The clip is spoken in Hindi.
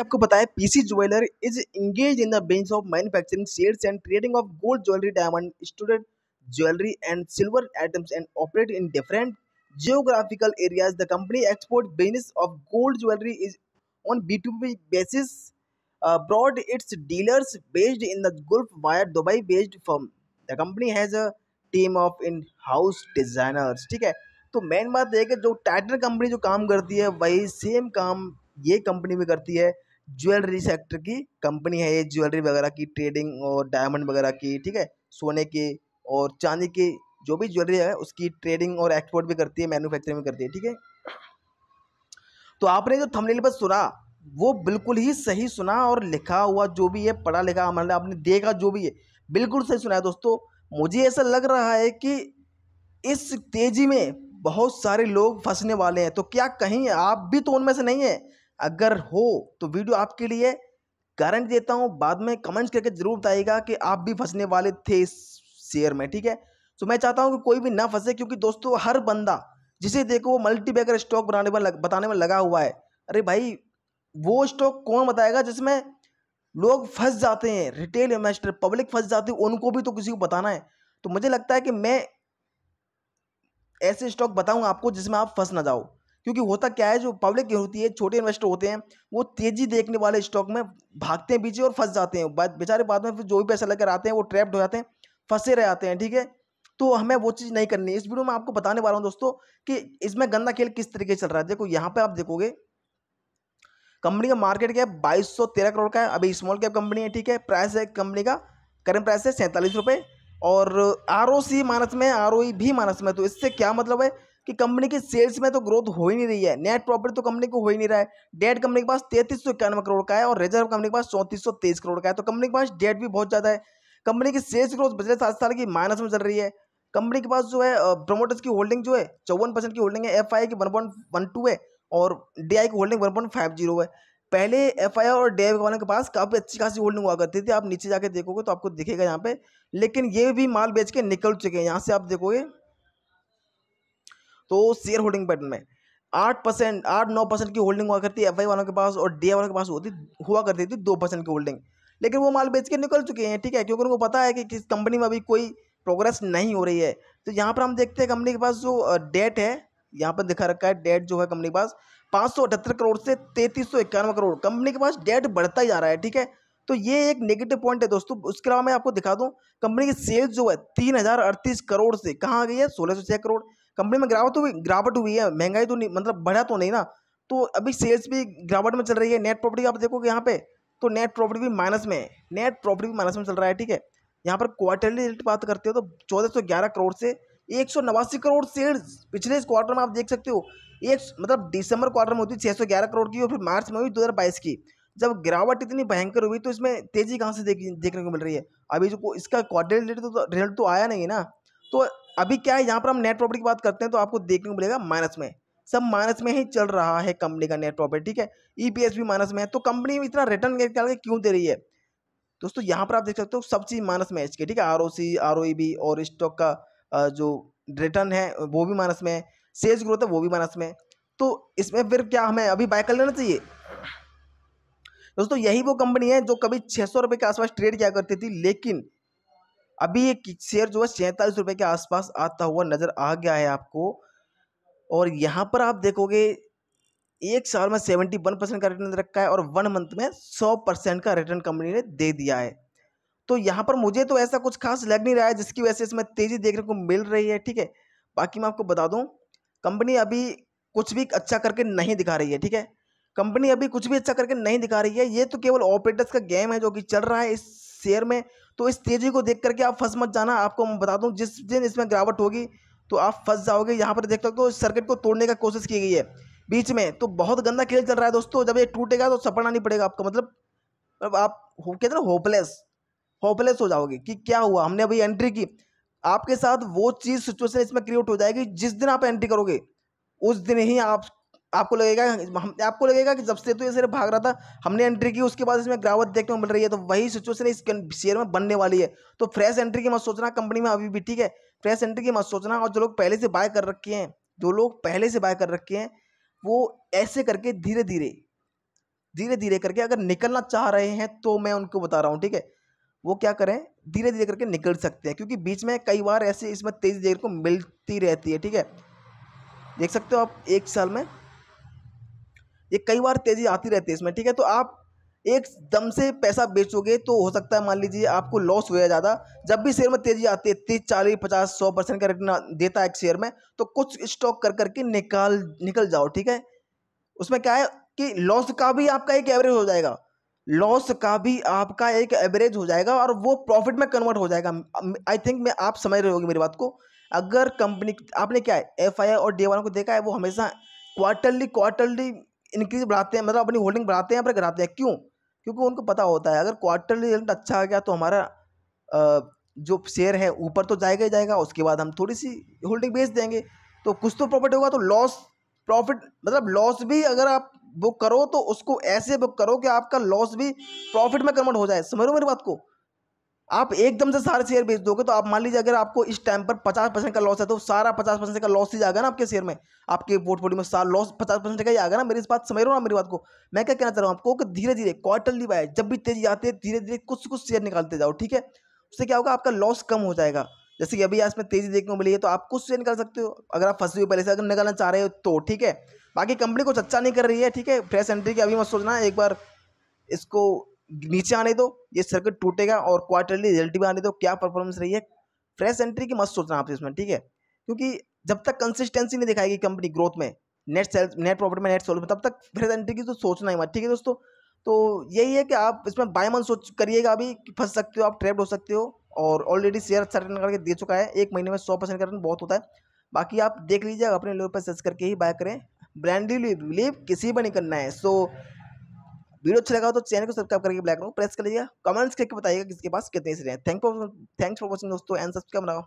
आपको बताया है PC jeweller is engage in the bench of manufacturing sales and trading of gold jewellery diamond student jewellery and silver items and operate in different geographical areas the company export business of gold jewellery is on B two B basis broad its dealers based in the gulf wire Dubai based form the company has a team of in house designers ठीक है तो मेन बात यह कि जो टाइटर कंपनी जो काम करती है वही सेम काम ये कंपनी भी करती है ज्वेलरी सेक्टर की कंपनी है ये ज्वेलरी वगैरह की ट्रेडिंग और डायमंड वगैरह की ठीक है सोने की और चांदी की जो भी ज्वेलरी है उसकी ट्रेडिंग और एक्सपोर्ट भी करती है मैन्युफैक्चरिंग भी करती है ठीक है तो आपने जो थमलेल पर सुना वो बिल्कुल ही सही सुना और लिखा हुआ जो भी है पढ़ा लिखा मतलब आपने देखा जो भी है बिल्कुल सही सुना है दोस्तों मुझे ऐसा लग रहा है कि इस तेज़ी में बहुत सारे लोग फंसने वाले हैं तो क्या कहीं आप भी तो उनमें से नहीं है अगर हो तो वीडियो आपके लिए गारंटी देता हूँ बाद में कमेंट्स करके ज़रूर बताइएगा कि आप भी फंसने वाले थे इस शेयर में ठीक है तो मैं चाहता हूँ कि कोई भी ना फंसे क्योंकि दोस्तों हर बंदा जिसे देखो वो मल्टी बैगर स्टॉक बनाने में बताने में लगा हुआ है अरे भाई वो स्टॉक कौन बताएगा जिसमें लोग फंस जाते हैं रिटेल इन्वेस्टर पब्लिक फंस जाती है उनको भी तो किसी को बताना है तो मुझे लगता है कि मैं ऐसे स्टॉक बताऊंगा आपको जिसमें आप फंस ना जाओ क्योंकि होता क्या है जो पब्लिक होती है छोटे इन्वेस्टर होते हैं वो तेजी देखने वाले स्टॉक में भागते हैं पीछे और फंस जाते हैं बेचारे बाद में फिर जो भी पैसा लेकर आते हैं वो ट्रैप्ड हो जाते हैं फंसे रह जाते हैं ठीक है तो हमें वो चीज़ नहीं करनी इस वीडियो में आपको बताने वाला हूँ दोस्तों कि इसमें गंदा खेल किस तरीके से चल रहा है देखो यहाँ पे आप देखोगे कंपनी का मार्केट कैप बाईस सौ तेरह करोड़ का है अभी स्मॉल कैप कंपनी है ठीक है प्राइस है कंपनी का करंट प्राइस है सैंतालीस रुपये और आर ओ सी मानस में आर ओ ई भी मानस में तो इससे क्या मतलब है कि कंपनी की सेल्स में तो ग्रोथ हो ही नहीं रही है नेट प्रॉफिट तो कंपनी को हो ही नहीं रहा है डेट कंपनी के पास तैंतीस सौ इक्यानवे करोड़ का है और रिजर्व कंपनी के पास चौंतीस सौ तेईस करोड़ का है तो कंपनी के पास डेट भी बहुत ज़्यादा है कंपनी की सेल्स ग्रोथ पिछले सात साल की माइनस में चल रही है कंपनी के पास जो है प्रमोटर्स की होल्डिंग जो है चौवन परसेंट की होल्डिंग है एफ की वन है और डी की होल्डिंग वन है पहले एफ और डी वालों के पास काफ़ी अच्छी खासी होल्डिंग हुआ करती थी आप नीचे जाके देखोगे तो आपको दिखेगा यहाँ पे लेकिन ये भी माल बेच के निकल चुके हैं यहाँ से आप देखोगे तो शेयर होल्डिंग पैटर्न में आठ परसेंट आठ नौ परसेंट की होल्डिंग हुआ करती है एफ वालों के पास और डी वालों के पास होती हुआ करती थी दो परसेंट की होल्डिंग लेकिन वो माल बेच के निकल चुके हैं ठीक है क्योंकि उनको पता है कि किस कंपनी में अभी कोई प्रोग्रेस नहीं हो रही है तो यहाँ पर हम देखते हैं कंपनी के पास जो डेट है यहाँ पर दिखा रखा है डेट जो है कंपनी के पास पाँच करोड़ से तैंतीस करोड़ कंपनी के पास डेट बढ़ता ही जा रहा है ठीक है तो ये एक नेगेटिव पॉइंट है दोस्तों उसके अलावा मैं आपको दिखा दूँ कंपनी की सेल्स जो है तीन हज़ार अड़तीस करोड़ से कहाँ आ गई है सोलह सौ छः करोड़ कंपनी में गिरावट हुई गिरावट हुई है महंगाई तो नहीं मतलब बढ़ा तो नहीं ना तो अभी सेल्स भी गिरावट में चल रही है नेट प्रॉपर्टी आप देखोगे यहाँ पे तो नेट प्रॉफिट भी माइनस में है नेट प्रॉफिट भी माइनस में चल रहा है ठीक है यहाँ पर क्वार्टरली रेट बात करते हो तो चौदह सौ ग्यारह करोड़ से एक सौ नवासी करोड़ सेल्स पिछले इस क्वार्टर में आप देख सकते हो एक मतलब दिसंबर क्वार्टर में होती है छः सौ ग्यारह करोड़ की और फिर मार्च में हुई दो हज़ार बाईस की जब गिरावट इतनी भयंकर हुई तो इसमें तेज़ी कहाँ से देख देखने को मिल रही है अभी जो इसका क्वार्टर रिलेट तो रिजल्ट तो, तो आया नहीं ना तो अभी क्या है यहाँ पर हम नेट प्रॉफिट की बात करते हैं तो आपको देखने को मिलेगा माइनस में सब माइनस में ही चल रहा है कंपनी का नेट प्रॉफिट ठीक है ई e भी माइनस में है तो कंपनी इतना रिटर्न निकाल के क्यों दे रही है दोस्तों यहाँ पर आप देख सकते हो सब चीज़ माइनस में है इसके ठीक है R O C R O B और स्टॉक का जो रिटर्न है वो भी माइनस में है सेल्स ग्रोथ है वो भी माइनस में है तो इसमें फिर क्या हमें अभी बाय कर लेना चाहिए दोस्तों यही वो कंपनी है जो कभी छः सौ के आसपास ट्रेड किया करती थी लेकिन अभी ये शेयर जो है सैंतालीस रुपये के आसपास आता हुआ नज़र आ गया है आपको और यहाँ पर आप देखोगे एक साल में सेवेंटी वन परसेंट का रिटर्न रखा है और वन मंथ में सौ परसेंट का रिटर्न कंपनी ने दे दिया है तो यहाँ पर मुझे तो ऐसा कुछ खास लग नहीं रहा है जिसकी वजह से इसमें तेज़ी देखने को मिल रही है ठीक है बाकी मैं आपको बता दूँ कंपनी अभी कुछ भी अच्छा करके नहीं दिखा रही है ठीक है कंपनी अभी कुछ भी अच्छा करके नहीं दिखा रही है ये तो केवल ऑपरेटर्स का गेम है जो कि चल रहा है इस शेयर में तो इस तेज़ी को देख करके आप फंस मत जाना आपको मैं बता दूँ जिस दिन इसमें गिरावट होगी तो आप फंस जाओगे यहाँ पर देख सकते हो इस सर्किट को तोड़ने का कोशिश की गई है बीच में तो बहुत गंदा खेल चल रहा है दोस्तों जब ये टूटेगा तो सपड़ना नहीं पड़ेगा आपको मतलब अब मतलब आप कहते ना होपलेस होपलेस हो जाओगे कि क्या हुआ हमने अभी एंट्री की आपके साथ वो चीज़ सिचुएशन इसमें क्रिएट हो जाएगी जिस दिन आप एंट्री करोगे उस दिन ही आप आपको लगेगा हम आपको लगेगा कि जब से तो ये सिर्फ भाग रहा था हमने एंट्री की उसके बाद इसमें गिरावट देखने को मिल रही है तो वही सिचुएशन इस शेयर में बनने वाली है तो फ्रेश एंट्री की मत सोचना कंपनी में अभी भी ठीक है फ्रेश एंट्री की मत सोचना और जो लोग पहले से बाय कर रखे हैं जो लोग पहले से बाय कर रखे हैं वो ऐसे करके धीरे धीरे धीरे धीरे करके अगर निकलना चाह रहे हैं तो मैं उनको बता रहा हूँ ठीक है वो क्या करें धीरे धीरे करके निकल सकते हैं क्योंकि बीच में कई बार ऐसे इसमें तेज़ी देखने को मिलती रहती है ठीक है देख सकते हो आप एक साल में ये कई बार तेज़ी आती रहती है इसमें ठीक है तो आप एक दम से पैसा बेचोगे तो हो सकता है मान लीजिए आपको लॉस हो जाए ज़्यादा जब भी शेयर में तेज़ी आती है तीस चालीस पचास सौ परसेंट का रिटर्न देता है एक शेयर में तो कुछ स्टॉक कर करके निकाल निकल जाओ ठीक है उसमें क्या है कि लॉस का भी आपका एक एवरेज हो जाएगा लॉस का भी आपका एक एवरेज हो जाएगा और वो प्रॉफिट में कन्वर्ट हो जाएगा आई थिंक मैं आप समझ रहे होगी मेरी बात को अगर कंपनी आपने क्या है एफ और डी वालों को देखा है वो हमेशा क्वार्टरली क्वार्टरली इंक्रीज बढ़ाते हैं मतलब अपनी होल्डिंग बढ़ाते हैं पर गिराते हैं क्यों क्योंकि उनको पता होता है अगर क्वार्टरली रिजल्ट अच्छा आ गया तो हमारा जो शेयर है ऊपर तो जाएगा ही जाएगा उसके बाद हम थोड़ी सी होल्डिंग बेच देंगे तो कुछ तो प्रॉफिट होगा तो लॉस प्रॉफिट मतलब लॉस भी अगर आप बुक करो तो उसको ऐसे बुक करो कि आपका लॉस भी प्रॉफिट में कन्वर्ट हो जाए समझ मेरी बात को आप एकदम से सारे शेयर बेच दोगे तो आप मान लीजिए अगर आपको इस टाइम पर पचास परसेंट का लॉस है तो सारा पचास परसेंट का लॉस ही जाएगा ना आपके शेयर में आपके पोर्टफोलियो में सारा लॉस पचास परसेंट का ही आएगा ना मेरी इस बात समझ रहा हूँ ना मेरी बात को मैं क्या कहना चाह रहा हूँ आपको कि धीरे धीरे क्वार्टरली बाय जब भी तेजी आती है धीरे धीरे कुछ कुछ शेयर निकालते जाओ ठीक है उससे क्या होगा आपका लॉस कम हो जाएगा जैसे कि अभी आज में तेजी देखने को मिली है तो आप कुछ शेयर निकाल सकते हो अगर आप फंसे हुए पहले से अगर निकालना चाह रहे हो तो ठीक है बाकी कंपनी कुछ अच्छा नहीं कर रही है ठीक है फ्रेश एंट्री की अभी मत सोचना एक बार इसको नीचे आने दो ये सर्किट टूटेगा और क्वार्टरली रिजल्ट भी आने दो क्या परफॉर्मेंस रही है फ्रेश एंट्री की मत सोचना आप इसमें ठीक है क्योंकि जब तक कंसिस्टेंसी नहीं दिखाएगी कंपनी ग्रोथ में नेट सेल्स नेट प्रॉफिट में नेट सेल में तब तक फ्रेश एंट्री की तो सोचना ही मत ठीक है दोस्तों तो यही है कि आप इसमें बाय मन सोच करिएगा अभी कि फंस सकते हो आप ट्रेड हो सकते हो और ऑलरेडी शेयर सर्टन करके दे चुका है एक महीने में सौ परसेंट रिटर्न बहुत होता है बाकी आप देख लीजिए अपने लेवल पर सर्च करके ही बाय करें ब्रांडली बिलीव किसी पर नहीं करना है सो so, वीडियो अच्छा लगा तो चैनल को सब्सक्राइब करके ब्लैक प्रेस कर लीजिए कमेंट्स करके बताइएगा किसके पास कितने से thank for thanks for watching दोस्तों एंड सब्सक्राइब बनाओ